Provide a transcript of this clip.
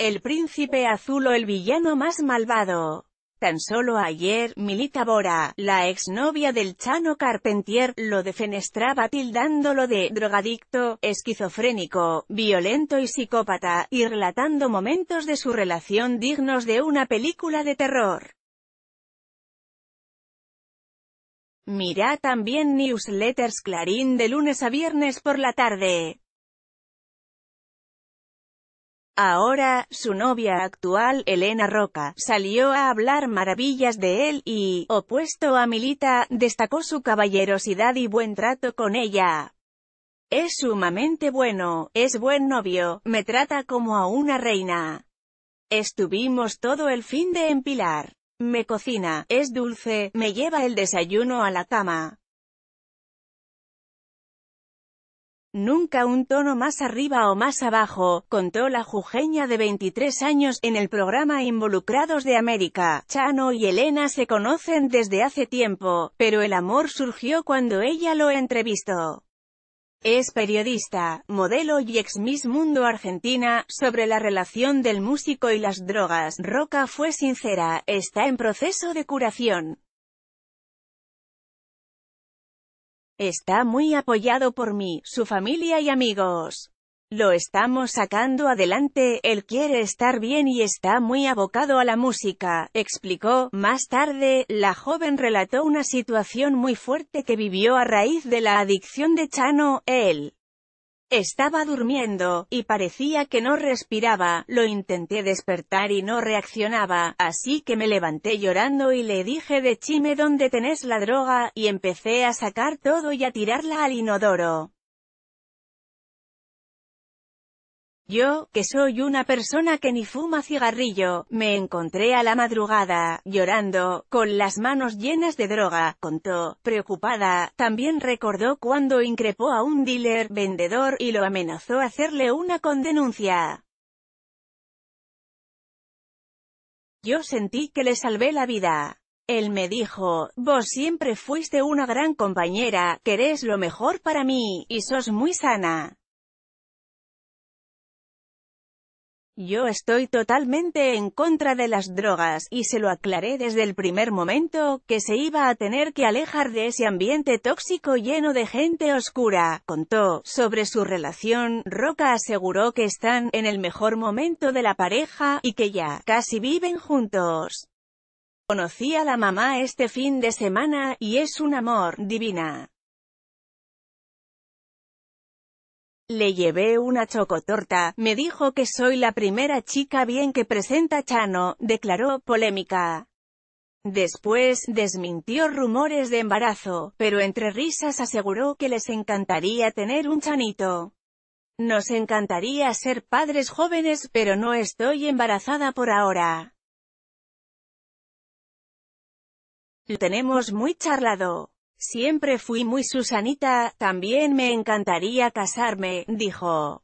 El príncipe azul o el villano más malvado. Tan solo ayer, Milita Bora, la exnovia del Chano Carpentier, lo defenestraba tildándolo de drogadicto, esquizofrénico, violento y psicópata, y relatando momentos de su relación dignos de una película de terror. Mira también Newsletters Clarín de lunes a viernes por la tarde. Ahora, su novia actual, Elena Roca, salió a hablar maravillas de él y, opuesto a Milita, destacó su caballerosidad y buen trato con ella. Es sumamente bueno, es buen novio, me trata como a una reina. Estuvimos todo el fin de empilar. Me cocina, es dulce, me lleva el desayuno a la cama. nunca un tono más arriba o más abajo, contó la jujeña de 23 años, en el programa Involucrados de América. Chano y Elena se conocen desde hace tiempo, pero el amor surgió cuando ella lo entrevistó. Es periodista, modelo y ex Miss Mundo Argentina, sobre la relación del músico y las drogas. Roca fue sincera, está en proceso de curación. Está muy apoyado por mí, su familia y amigos. Lo estamos sacando adelante, él quiere estar bien y está muy abocado a la música, explicó. Más tarde, la joven relató una situación muy fuerte que vivió a raíz de la adicción de Chano, él estaba durmiendo, y parecía que no respiraba, lo intenté despertar y no reaccionaba, así que me levanté llorando y le dije de chime dónde tenés la droga, y empecé a sacar todo y a tirarla al inodoro. Yo, que soy una persona que ni fuma cigarrillo, me encontré a la madrugada, llorando, con las manos llenas de droga, contó, preocupada, también recordó cuando increpó a un dealer, vendedor, y lo amenazó hacerle una condenuncia. Yo sentí que le salvé la vida. Él me dijo, vos siempre fuiste una gran compañera, querés lo mejor para mí, y sos muy sana. Yo estoy totalmente en contra de las drogas, y se lo aclaré desde el primer momento, que se iba a tener que alejar de ese ambiente tóxico lleno de gente oscura, contó. Sobre su relación, Roca aseguró que están en el mejor momento de la pareja, y que ya casi viven juntos. Conocí a la mamá este fin de semana, y es un amor, divina. Le llevé una chocotorta, me dijo que soy la primera chica bien que presenta Chano, declaró, polémica. Después, desmintió rumores de embarazo, pero entre risas aseguró que les encantaría tener un chanito. Nos encantaría ser padres jóvenes, pero no estoy embarazada por ahora. Lo tenemos muy charlado. Siempre fui muy Susanita, también me encantaría casarme, dijo.